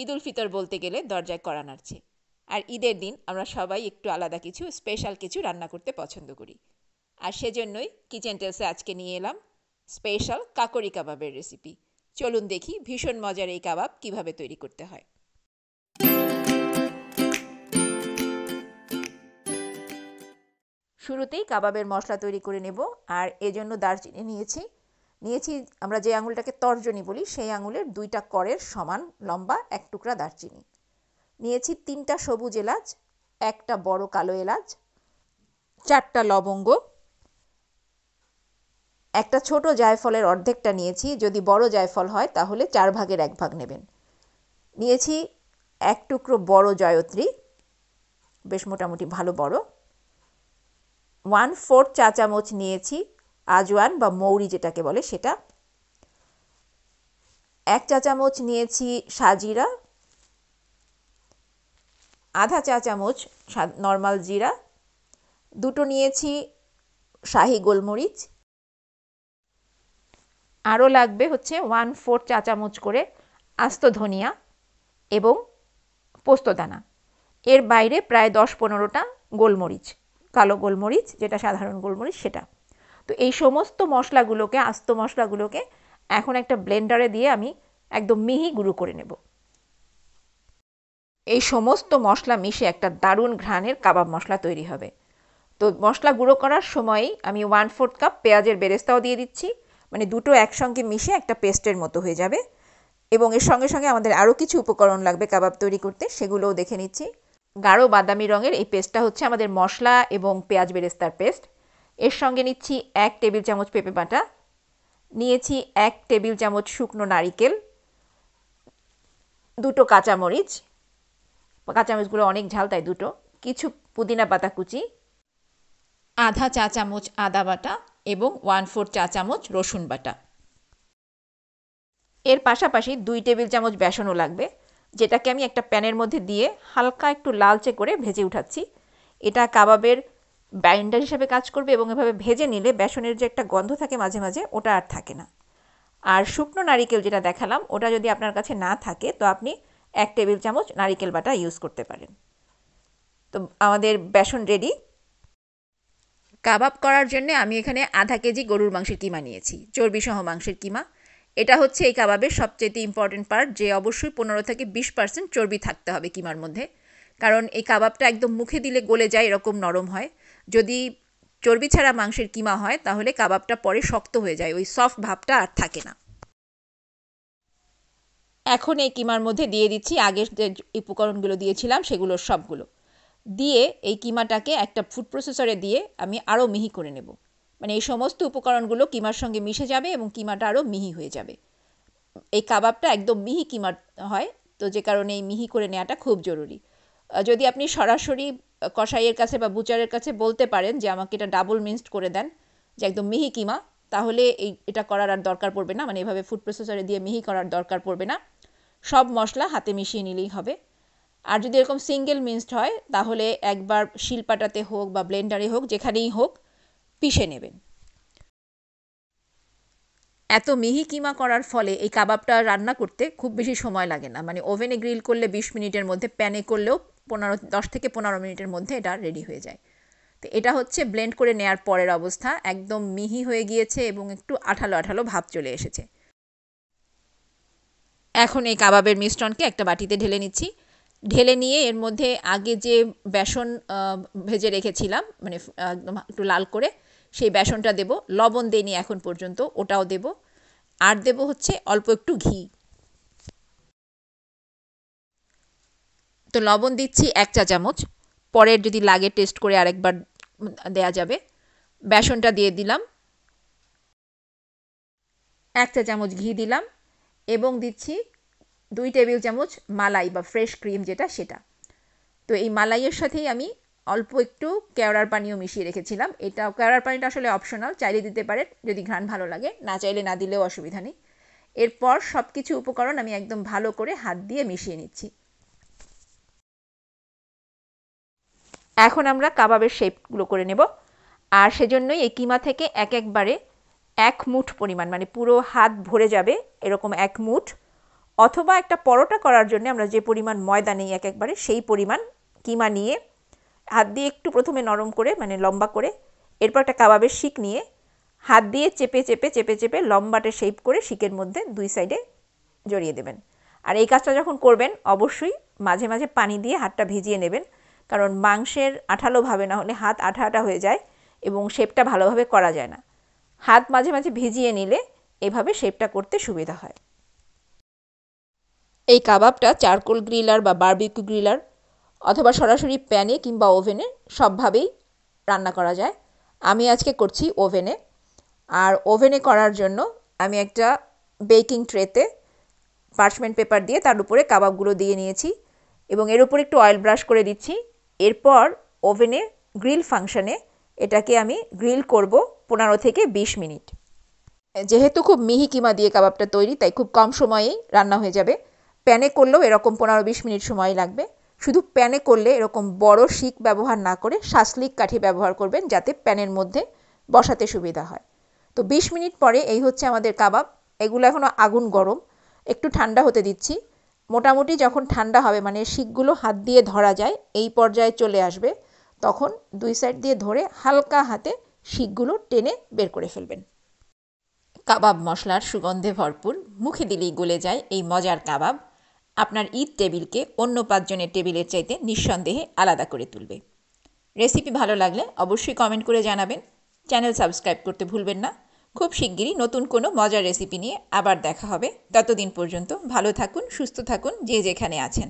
ঈদ উল ফিতর বলতে গেলে দরজায় কড়া নাড়ছে আর ঈদের দিন আমরা সবাই একটু আলাদা কিছু স্পেশাল কিছু রান্না করতে পছন্দ করি আর সেজন্যই কিচেন টেলসে আজকে নিয়ে এলাম স্পেশাল কাকরি কাবাবের রেসিপি চলুন দেখি ভীষণ মজার এই কাবাব কিভাবে তৈরি করতে হয় শুরুতেই কাবাবের মশলা তৈরি করে নেব আর এজন্য দারচিনি নিয়েছি নিয়েছি আমরা যে আঙুলটাকে তর্জনী বলি সেই আঙুলের দুইটা করের সমান লম্বা এক টুকরা দারচিনি নিয়েছি তিনটা সবুজ এলাচ একটা বড় কালো এলাচ চারটা লবঙ্গ একটা ছোট জায়ফলের অর্ধেকটা নিয়েছি যদি বড় জায়ফল হয় তাহলে চার ভাগের এক ভাগ নেবেন নিয়েছি এক টুকরো বড় জয়ত্রী বেশ মোটামুটি ভালো বড় ওয়ান ফোর চা চামচ নিয়েছি আজওয়ান বা মৌরি যেটাকে বলে সেটা এক চা চামচ নিয়েছি সাজিরা আধা চা চামচ নর্মাল জিরা দুটো নিয়েছি শাহি গোলমরিচ আরও লাগবে হচ্ছে ওয়ান ফোর চা চামচ করে আস্ত ধনিয়া এবং পোস্তদানা এর বাইরে প্রায় দশ পনেরোটা গোলমরিচ কালো গোলমরিচ যেটা সাধারণ গোলমরিচ সেটা তো এই সমস্ত মশলাগুলোকে আস্ত মশলাগুলোকে এখন একটা ব্লেন্ডারে দিয়ে আমি একদম মিহি গুঁড়ো করে নেব এই সমস্ত মশলা মিশে একটা দারুণ ঘ্রাণের কাবাব মশলা তৈরি হবে তো মশলা গুঁড়ো করার সময়ই আমি ওয়ান ফোর্থ কাপ পেঁয়াজের বেরেস্তাও দিয়ে দিচ্ছি মানে দুটো একসঙ্গে মিশে একটা পেস্টের মতো হয়ে যাবে এবং এর সঙ্গে সঙ্গে আমাদের আরও কিছু উপকরণ লাগবে কাবাব তৈরি করতে সেগুলোও দেখে নিচ্ছি গাঢ় বাদামি রঙের এই পেস্টটা হচ্ছে আমাদের মশলা এবং পেঁয়াজ বেরেস্তার পেস্ট এর সঙ্গে নিচ্ছি এক টেবিল চামচ পেঁপে বাটা নিয়েছি এক টেবিল চামচ শুকনো নারিকেল দুটো কাঁচামরিচ কাঁচামরিচগুলো অনেক ঝাল তাই দুটো কিছু পুদিনা পাতা কুচি আধা চা চামচ আদা বাটা এবং ওয়ান ফোর চা চামচ রসুন বাটা এর পাশাপাশি দুই টেবিল চামচ বেসনও লাগবে যেটাকে আমি একটা প্যানের মধ্যে দিয়ে হালকা একটু লালচে করে ভেজে উঠাচ্ছি এটা কাবাবের বাইন্ডার হিসাবে কাজ করবে এবং এভাবে ভেজে নিলে বেসনের যে একটা গন্ধ থাকে মাঝে মাঝে ওটা আর থাকে না আর শুকনো নারিকেল যেটা দেখালাম ওটা যদি আপনার কাছে না থাকে তো আপনি এক টেবিল চামচ নারিকেল বাটা ইউজ করতে পারেন তো আমাদের বেসন রেডি কাবাব করার জন্য আমি এখানে আধা কেজি গরুর মাংসের কিমা নিয়েছি চর্বিসহ মাংসের কিমা এটা হচ্ছে এই কাবাবের সবচেয়ে ইম্পর্টেন্ট পার্ট যে অবশ্যই পনেরো থেকে বিশ পার্সেন্ট চর্বি থাকতে হবে কিমার মধ্যে কারণ এই কাবাবটা একদম মুখে দিলে গলে যায় এরকম নরম হয় যদি চর্বি ছাড়া মাংসের কিমা হয় তাহলে কাবাবটা পরে শক্ত হয়ে যায় ওই সফট ভাবটা আর থাকে না এখন এই কিমার মধ্যে দিয়ে দিচ্ছি আগের যে উপকরণগুলো দিয়েছিলাম সেগুলো সবগুলো দিয়ে এই কিমাটাকে একটা ফুড প্রসেসরে দিয়ে আমি আরও মিহি করে নেব মানে এই সমস্ত উপকরণগুলো কিমার সঙ্গে মিশে যাবে এবং কিমাটা আরও মিহি হয়ে যাবে এই কাবাবটা একদম মিহি কিমার হয় তো যে কারণে এই মিহি করে নেওয়াটা খুব জরুরি যদি আপনি সরাসরি কষাইয়ের কাছে বা বুচারের কাছে বলতে পারেন যে আমাকে এটা ডাবল মিন্সড করে দেন যে একদম মিহি কিমা তাহলে এই এটা করার আর দরকার পড়বে না মানে এভাবে ফুড প্রসেসরে দিয়ে মিহি করার দরকার পড়বে না সব মশলা হাতে মিশিয়ে নিলেই হবে আর যদি এরকম সিঙ্গেল মিন্সড হয় তাহলে একবার শিলপাটাতে হোক বা ব্লেন্ডারে হোক যেখানেই হোক পিষে নেবেন এত মিহি কিমা করার ফলে এই কাবাবটা রান্না করতে খুব বেশি সময় লাগে না মানে ওভেনে গ্রিল করলে বিশ মিনিটের মধ্যে প্যানে করলেও পনেরো দশ থেকে পনেরো মিনিটের মধ্যে এটা রেডি হয়ে যায় তো এটা হচ্ছে ব্লেন্ড করে নেয়ার পরের অবস্থা একদম মিহি হয়ে গিয়েছে এবং একটু আঠালো আঠালো ভাব চলে এসেছে এখন এই কাবাবের মিশ্রণকে একটা বাটিতে ঢেলে নিচ্ছি ঢেলে নিয়ে এর মধ্যে আগে যে বেসন ভেজে রেখেছিলাম মানে একদম একটু লাল করে সেই বেসনটা দেব লবণ দেয়নি এখন পর্যন্ত ওটাও দেব আর দেব হচ্ছে অল্প একটু ঘি তো লবণ দিচ্ছি এক চা চামচ পরের যদি লাগে টেস্ট করে আরেকবার দেয়া যাবে বেসনটা দিয়ে দিলাম এক চা চামচ ঘি দিলাম এবং দিচ্ছি দুই টেবিল চামচ মালাই বা ফ্রেশ ক্রিম যেটা সেটা তো এই মালাইয়ের সাথেই আমি অল্প একটু কেওড়ার পানিও মিশিয়ে রেখেছিলাম এটা কেওড়ার পানিটা আসলে অপশনাল চাইলে দিতে পারে যদি ঘ্রাণ ভালো লাগে না চাইলে না দিলেও অসুবিধা নেই এরপর সব কিছু উপকরণ আমি একদম ভালো করে হাত দিয়ে মিশিয়ে নিচ্ছি এখন আমরা কাবাবের শেপগুলো করে নেব আর সেজন্যই এই কিমা থেকে এক একবারে এক মুঠ পরিমাণ মানে পুরো হাত ভরে যাবে এরকম এক মুঠ অথবা একটা পরোটা করার জন্য আমরা যে পরিমাণ ময়দা নেই এক একবারে সেই পরিমাণ কিমা নিয়ে হাত দিয়ে একটু প্রথমে নরম করে মানে লম্বা করে এরপর একটা কাবাবের শিক নিয়ে হাত দিয়ে চেপে চেপে চেপে চেপে লম্বাটা শেপ করে শিকের মধ্যে দুই সাইডে জড়িয়ে দেবেন আর এই কাজটা যখন করবেন অবশ্যই মাঝে মাঝে পানি দিয়ে হাতটা ভিজিয়ে নেবেন কারণ মাংসের আঠালোভাবে না হলে হাত আঠা আঠা হয়ে যায় এবং শেপটা ভালোভাবে করা যায় না হাত মাঝে মাঝে ভিজিয়ে নিলে এভাবে শেপটা করতে সুবিধা হয় এই কাবাবটা চারকোল গ্রিলার বা বার্বিকিউ গ্রিলার অথবা সরাসরি প্যানে কিংবা ওভেনে সবভাবেই রান্না করা যায় আমি আজকে করছি ওভেনে আর ওভেনে করার জন্য আমি একটা বেকিং ট্রেতে পার্চমেন্ট পেপার দিয়ে তার উপরে কাবাবগুলো দিয়ে নিয়েছি এবং এর উপর একটু অয়েল ব্রাশ করে দিচ্ছি এরপর ওভেনে গ্রিল ফাংশানে এটাকে আমি গ্রিল করব পনেরো থেকে ২০ মিনিট যেহেতু খুব মিহি কিমা দিয়ে কাবাবটা তৈরি তাই খুব কম সময়েই রান্না হয়ে যাবে প্যানে করলেও এরকম পনেরো বিশ মিনিট সময় লাগবে শুধু প্যানে করলে এরকম বড় শিক ব্যবহার না করে শাসলিক কাঠি ব্যবহার করবেন যাতে প্যানের মধ্যে বসাতে সুবিধা হয় তো ২০ মিনিট পরে এই হচ্ছে আমাদের কাবাব এগুলো এখনও আগুন গরম একটু ঠান্ডা হতে দিচ্ছি মোটামুটি যখন ঠান্ডা হবে মানে শিকগুলো হাত দিয়ে ধরা যায় এই পর্যায়ে চলে আসবে তখন দুই সাইড দিয়ে ধরে হালকা হাতে শিকগুলো টেনে বের করে ফেলবেন কাবাব মশলার সুগন্ধে ভরপুর মুখে দিলেই গলে যায় এই মজার কাবাব আপনার ঈদ টেবিলকে অন্য পাঁচজনের টেবিলের চাইতে নিঃসন্দেহে আলাদা করে তুলবে রেসিপি ভালো লাগলে অবশ্যই কমেন্ট করে জানাবেন চ্যানেল সাবস্ক্রাইব করতে ভুলবেন না খুব শিগগিরই নতুন কোনো মজার রেসিপি নিয়ে আবার দেখা হবে ততদিন পর্যন্ত ভালো থাকুন সুস্থ থাকুন যে যেখানে আছেন